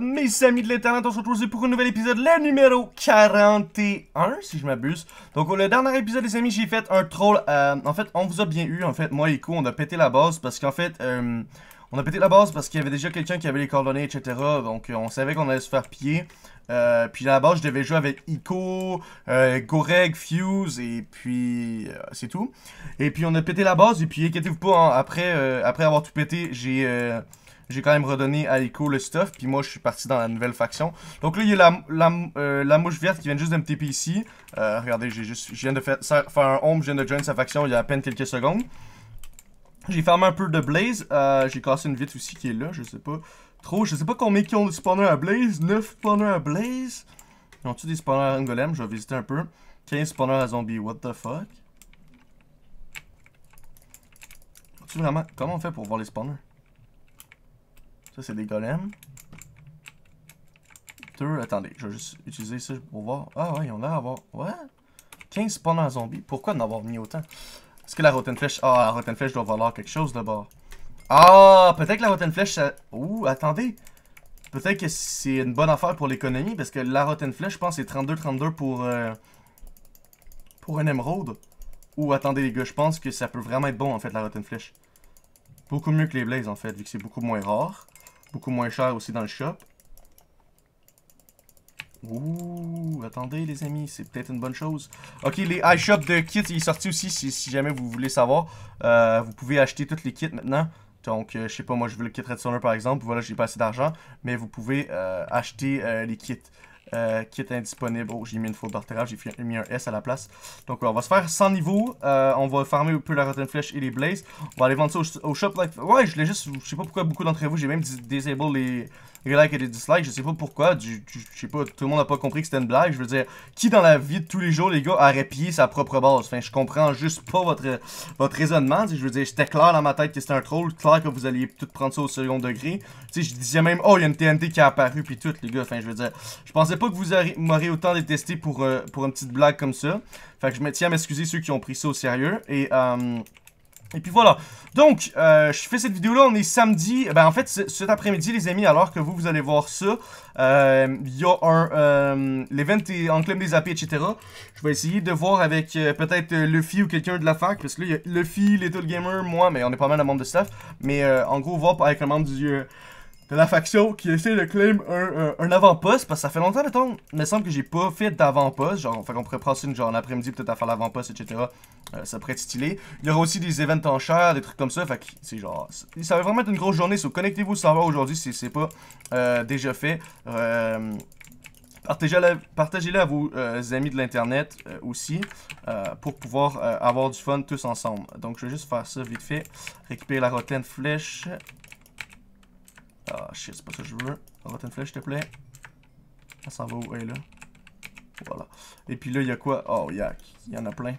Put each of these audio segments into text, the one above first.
mes amis de l'internet, on se retrouve pour un nouvel épisode, le numéro 41 si je m'abuse. Donc le dernier épisode les amis j'ai fait un troll, euh, en fait on vous a bien eu, en fait moi et Ico, on a pété la base parce qu'en fait euh, on a pété la base parce qu'il y avait déjà quelqu'un qui avait les coordonnées etc donc euh, on savait qu'on allait se faire piller. puis là la base je devais jouer avec Ico, Goreg, Fuse et puis c'est tout. Et puis on a pété la base et puis inquiétez-vous pas, hein, après, après avoir tout pété j'ai... J'ai quand même redonné à Echo le stuff, puis moi je suis parti dans la nouvelle faction. Donc là, il y a la, euh, mouche verte qui vient juste de me ici. Euh, regardez, j'ai juste, je viens de faire, faire un home, je viens de join sa faction il y a à peine quelques secondes. J'ai fermé un peu de Blaze, euh, j'ai cassé une vitre aussi qui est là, je sais pas trop. Je sais pas combien qui ont de spawners à Blaze, 9 spawners à Blaze. Ils tu des spawners à Angolem? Je vais visiter un peu. 15 spawners à zombies, what the fuck? Vraiment... Comment on fait pour voir les spawners ça, c'est des golems. Deux, attendez, je vais juste utiliser ça pour voir. Ah ouais, ils ont l'air avoir... Ouais? 15 spawners à zombies. Pourquoi n'avoir avoir mis autant? Est-ce que la rotten flèche... Ah, la rotten flèche doit valoir quelque chose d'abord. Ah, peut-être que la rotten flèche... Ça... Ouh, attendez. Peut-être que c'est une bonne affaire pour l'économie, parce que la rotten flèche, je pense, c'est 32-32 pour... Euh, pour un émeraude. Ou attendez les gars, je pense que ça peut vraiment être bon en fait la rotten flèche. Beaucoup mieux que les blazes en fait, vu que c'est beaucoup moins rare. Beaucoup moins cher aussi dans le shop. Ouh, attendez les amis, c'est peut-être une bonne chose. Ok, les iShop de kits, il est sorti aussi, si, jamais vous voulez savoir. Euh, vous pouvez acheter tous les kits maintenant. Donc, euh, je sais pas, moi je veux le kit Red Sonar par exemple, voilà, j'ai pas assez d'argent. Mais vous pouvez euh, acheter les kits. Euh, qui est indisponible. Oh, j'ai mis une faute d'orthographe, j'ai mis un S à la place. Donc, on va se faire 100 niveaux. Euh, on va farmer un peu la Rotten Flèche et les Blaze. On va aller vendre ça au, shop. Ouais, je l'ai juste. Je sais pas pourquoi beaucoup d'entre vous, j'ai même disable les, les likes et des dislikes, je sais pas pourquoi, je sais pas, tout le monde n'a pas compris que c'était une blague, je veux dire, qui dans la vie de tous les jours, les gars, aurait pillé sa propre base? Enfin, je comprends juste pas votre, votre raisonnement, je veux dire, j'étais clair dans ma tête que c'était un troll, clair que vous alliez tout prendre ça au second degré, tu je disais même, oh, il y a une TNT qui est apparue, puis tout, les gars, enfin, je veux dire, je pensais pas que vous m'auriez autant détesté pour, euh, pour une petite blague comme ça, Enfin, je me tiens à m'excuser ceux qui ont pris ça au sérieux, et, euh, et puis voilà. Donc, euh, je fais cette vidéo-là, on est samedi. Eh ben, en fait, cet après-midi, les amis, alors que vous, vous allez voir ça, euh, il y a un... Euh, L'event est club des AP, etc. Je vais essayer de voir avec euh, peut-être euh, Luffy ou quelqu'un de la fac, parce que là, il y a Luffy, Little Gamer, moi, mais on est pas mal de monde de staff. Mais en gros, voir avec un membre du... De la faction qui essaie de claim euh, un, avant-poste, parce que ça fait longtemps, mettons, il me semble que j'ai pas fait d'avant-poste, genre, on qu'on pourrait passer une genre après midi peut-être à faire l'avant-poste, etc. Euh, ça pourrait être stylé. Il y aura aussi des events en chair, des trucs comme ça, fait que c'est genre, ça va vraiment être une grosse journée, so connectez-vous au savoir aujourd'hui si c'est pas euh, déjà fait. Partagez-le à vos amis de l'internet aussi pour pouvoir avoir du fun tous ensemble. Donc je vais juste faire ça vite fait. Récupérer la rotine flèche. Ah, shit, c'est pas ça que je veux. Arrête une flèche, s'il te plaît. Elle s'en va où elle est là. Voilà. Et puis là, il y a quoi? Oh, yak. Il y en a plein.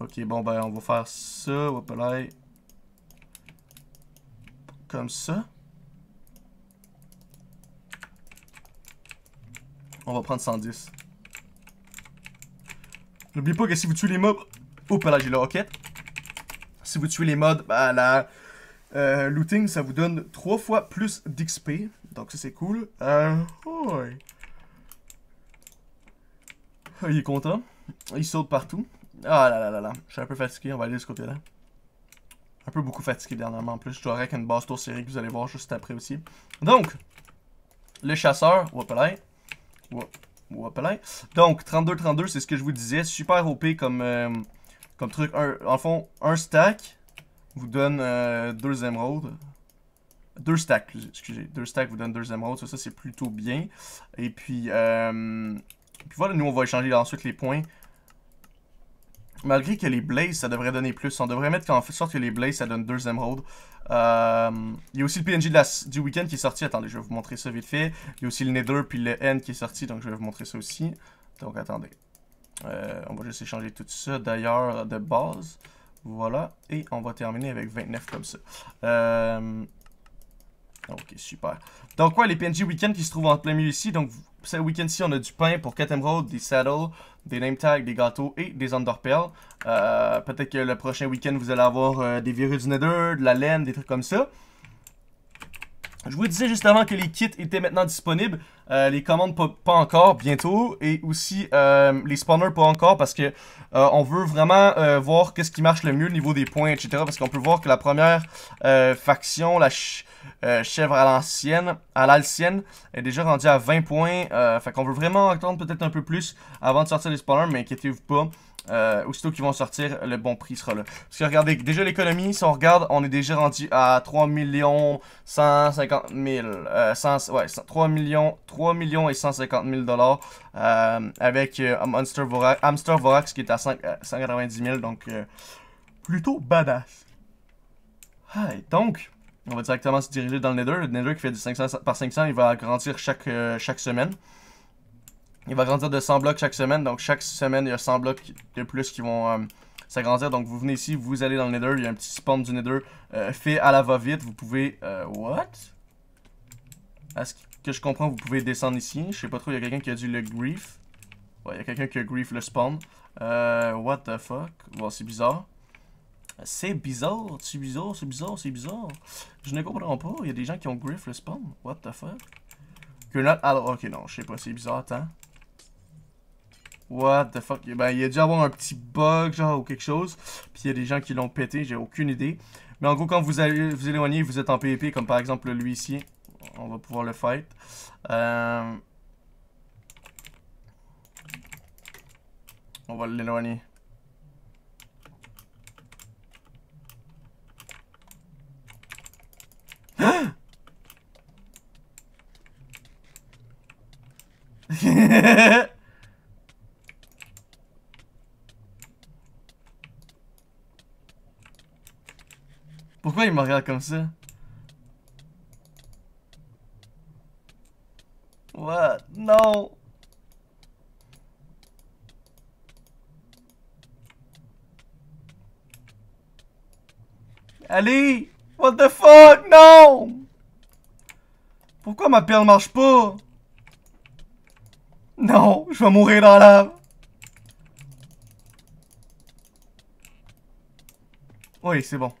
Ok, bon, ben, on va faire ça. là. Comme ça. On va prendre 110. N'oublie pas que si vous tuez les mobs... Oh, là, j'ai la roquette. Si vous tuez les mobs, bah ben, euh, looting, ça vous donne 3 fois plus d'XP. Donc ça, c'est cool. Euh, ah, il est content. Il saute partout. Ah là là là là. Je suis un peu fatigué. On va aller de ce côté-là. Un peu beaucoup fatigué dernièrement. En plus, je dois avec une base tour série que vous allez voir juste après aussi. Donc, le chasseur. Wapelin. Whooplay Donc, 32-32, c'est ce que je vous disais. Super OP comme, euh, comme truc. Un, en fond, un stack vous donne euh, deux émeraudes. Deux stacks, excusez. Deux stacks vous donne deux émeraudes. Ça, c'est plutôt bien. Et puis, euh, puis voilà, nous, on va échanger ensuite les points. Malgré que les blazes, ça devrait donner plus. On devrait mettre en sorte que les blazes, ça donne deux émeraudes. Euh, il y a aussi le PNJ du week-end qui est sorti. Attendez, je vais vous montrer ça vite fait. Il y a aussi le Nether puis le N qui est sorti, donc je vais vous montrer ça aussi. Donc attendez. Euh, on va juste échanger tout ça d'ailleurs de base. Voilà. Et on va terminer avec 29 comme ça. Euh, ok, super. Donc, quoi, les PNJ Weekend qui se trouvent en plein milieu ici. Donc, ce week-end-ci, on a du pain pour 4 Emerald, des saddles, des name tags, des gâteaux et des underpearls. Euh, peut-être que le prochain week-end, vous allez avoir euh, des virus du Nether, de la laine, des trucs comme ça. Je vous disais juste avant que les kits étaient maintenant disponibles. Euh, les commandes pas, encore, bientôt. Et aussi euh, les spawners pas encore parce que euh, on veut vraiment voir qu'est-ce qui marche le mieux au niveau des points, etc. Parce qu'on peut voir que la première faction, la chèvre à l'ancienne, à l'alcienne, est déjà rendue à 20 points. fait qu'on veut vraiment attendre peut-être un peu plus avant de sortir les spawners, mais inquiétez-vous pas. Euh, aussitôt qu'ils vont sortir, le bon prix sera là. Parce que regardez, déjà l'économie, si on regarde, on est déjà rendu à 3 millions 150 000, euh, ouais, 3 millions, 3 millions et 150 000 dollars euh, avec euh, Monster Vorax, qui est à 190 000, euh, donc euh, plutôt badass. Ah, donc, on va directement se diriger dans le Nether. Le Nether qui fait du 500 par 500, il va grandir chaque, chaque semaine. Il va grandir de 100 blocs chaque semaine. Donc, chaque semaine, il y a 100 blocs de plus qui vont euh, s'agrandir. Donc, vous venez ici, vous allez dans le Nether. Il y a un petit spawn du Nether euh, fait à la va-vite. Vous pouvez... Euh, what? est ce que je comprends, vous pouvez descendre ici. Je sais pas trop, il y a quelqu'un qui a dit le grief. Ouais, il y a quelqu'un qui a grief le spawn. what the fuck? Bon, c'est bizarre. C'est bizarre, c'est bizarre, c'est bizarre, c'est bizarre. Je ne comprends pas. Il y a des gens qui ont grief le spawn. What the fuck? Que là. Alors, ok, non, je sais pas, c'est bizarre, attends. What the fuck? Ben, il a dû avoir un petit bug, genre, ou quelque chose. Puis il y a des gens qui l'ont pété, j'ai aucune idée. Mais en gros, quand vous allez vous éloignez, vous êtes en PvP, comme par exemple lui ici. On va pouvoir le fight. Euh, on va l'éloigner. Pourquoi il me regarde comme ça? What? Non! Allez! What the fuck? Non! Pourquoi ma perle marche pas? Non, je vais mourir dans la. Oui, c'est bon.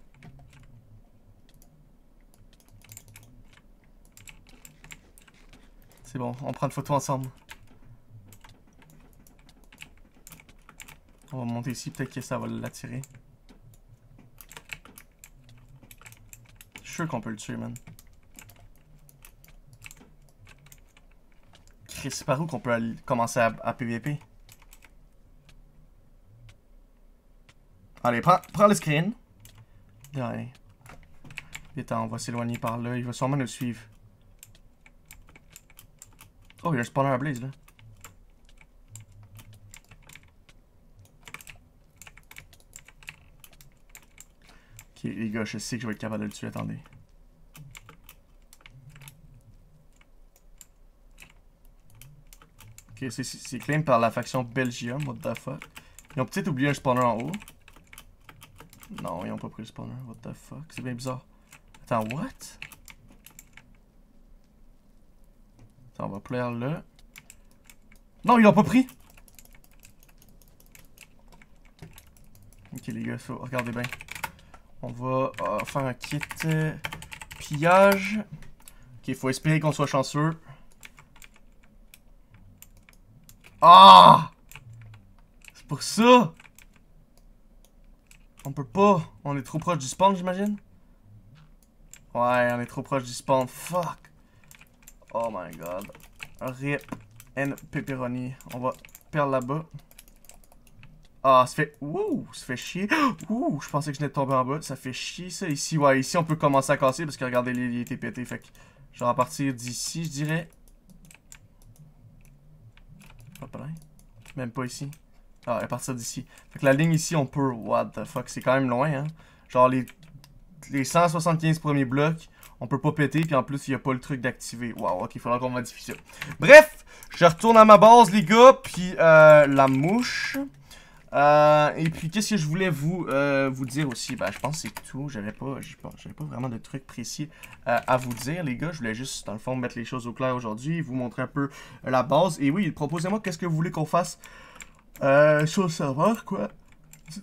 C'est bon, on prend une photo ensemble. On va monter ici, peut-être que ça va l'attirer. Je suis sûr qu'on peut le tuer, man. Chris, par où qu'on peut commencer à, PVP? Allez, prends, prends le screen. Et tant hein, on va s'éloigner par là. Il va sûrement nous suivre. Oh, il y a un spawner à blaze là. Ok, les gars, je sais que je vais être capable de le tuer. Attendez. Ok, c'est claim par la faction Belgium, what the fuck. Ils ont peut-être oublié un spawner en haut. Non, ils ont pas pris le spawner, what the fuck. C'est bien bizarre. Attends, what? Ça va plaire là. Non, il l'ont pas pris! Ok les gars, regardez bien. On va euh, faire un kit euh, pillage. Ok, faut espérer qu'on soit chanceux. Ah! C'est pour ça! On peut pas. On est trop proche du spawn, j'imagine? Ouais, on est trop proche du spawn. Fuck! Oh my god. Rip and pepperoni. On va perdre là-bas. Ah, ça fait... Ouh, ça fait chier. Ouh, je pensais que je venais de tomber en bas. Ça fait chier, ça. Ici, ouais, ici, on peut commencer à casser parce que, regardez, il était pété. Fait genre, à partir d'ici, je dirais... Pas Même pas ici. Ah, à partir d'ici. Fait que la ligne ici, on peut... What the fuck, c'est quand même loin, hein. Genre, les, les 175 premiers blocs, on peut pas péter, puis en plus, il y a pas le truc d'activer. Waouh, ok, il faudra qu'on modifie ça. Bref, je retourne à ma base, les gars, puis euh, la mouche. Euh, et puis, qu'est-ce que je voulais vous, euh, vous dire aussi? Bah, je pense que c'est tout. J'avais pas, pas vraiment de trucs précis à vous dire, les gars. Je voulais juste, dans le fond, mettre les choses au clair aujourd'hui, vous montrer un peu la base. Et oui, proposez-moi qu'est-ce que vous voulez qu'on fasse sur le serveur, quoi.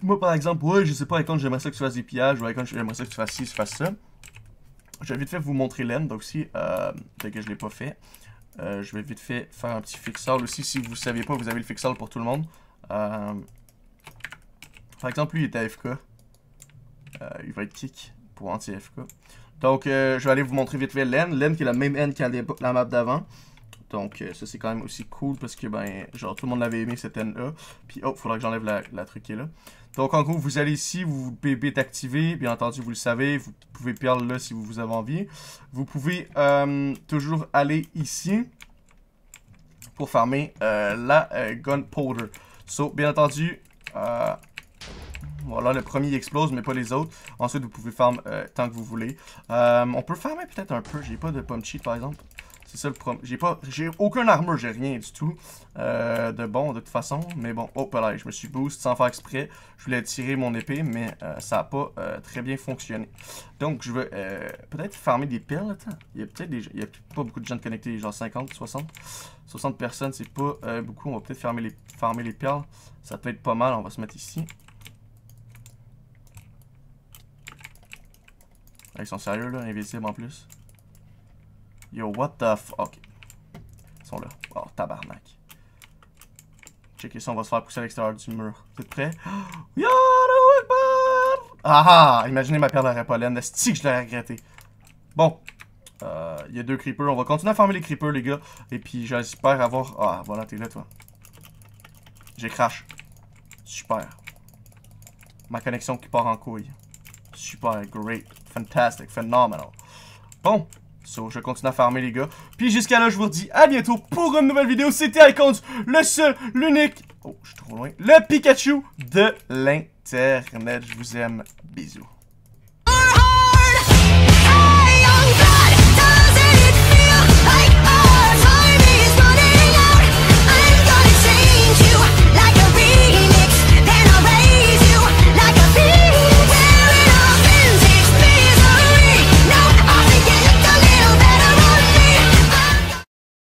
moi par exemple, ouais, je sais pas, quand j'aimerais ça que tu fasses des pillages, ou quand j'aimerais ça que tu fasses ci, tu fasses ça. Je vais vite fait vous montrer l'end aussi, euh, que je l'ai pas fait. Euh, je vais vite fait faire un petit fixal aussi. Si vous ne saviez pas, vous avez le fixal pour tout le monde. Euh, par exemple, lui, il est AFK. Euh, il va être kick pour anti-AFK. Donc, je vais aller vous montrer vite fait l'end. L'end qui est la même end qu'à la map d'avant. Donc, euh, ça, c'est quand même aussi cool parce que, ben, genre, tout le monde l'avait aimé cette N.E. là Puis, oh, faudra que j'enlève la, truc qui est là. Donc, en gros, vous allez ici, vous, bébé est activé. Bien entendu, vous le savez, vous pouvez perdre là si vous vous avez envie. Vous pouvez euh, toujours aller ici pour farmer euh, la Gunpowder. So, bien entendu, voilà, le premier explose, mais pas les autres. Ensuite, vous pouvez farmer euh, tant que vous voulez. Euh, on peut farmer peut-être un peu. J'ai pas de pomme cheat, par exemple. C'est ça le problème. J'ai pas, j'ai aucun armure, j'ai rien du tout euh, de bon, de toute façon. Mais bon, hop oh, là, je me suis boost sans faire exprès. Je voulais tirer mon épée, mais ça a pas très bien fonctionné. Donc, je veux peut-être farmer des perles. il y a peut-être il y a pas beaucoup de gens connectés, genre 50, 60. 60 personnes, c'est pas beaucoup. On va peut-être farmer les, farmer les perles. Ça peut être pas mal, on va se mettre ici. Ils sont sérieux là, invisibles en plus. Yo, what the fuck. Ok. Ils sont là. Oh, tabarnak. Checker ça, on va se faire pousser à l'extérieur du mur. Vous êtes prêts? Yo, ah, ah ah! Imaginez ma pierre pollen. C'est si que je l'ai regretté. Bon. Euh, il y a deux creepers. On va continuer à farmer les creepers, les gars. Et puis, j'espère avoir... Ah, voilà, t'es là, toi. J'ai crash. Super. Ma connexion qui part en couille. Super, great. Fantastic, phenomenal. Bon, so, je continue à farmer, les gars. Puis jusqu'à là, je vous dis à bientôt pour une nouvelle vidéo. C'était Icons, le seul, l'unique... Oh, je suis trop loin. Le Pikachu de l'Internet. Je vous aime. Bisous.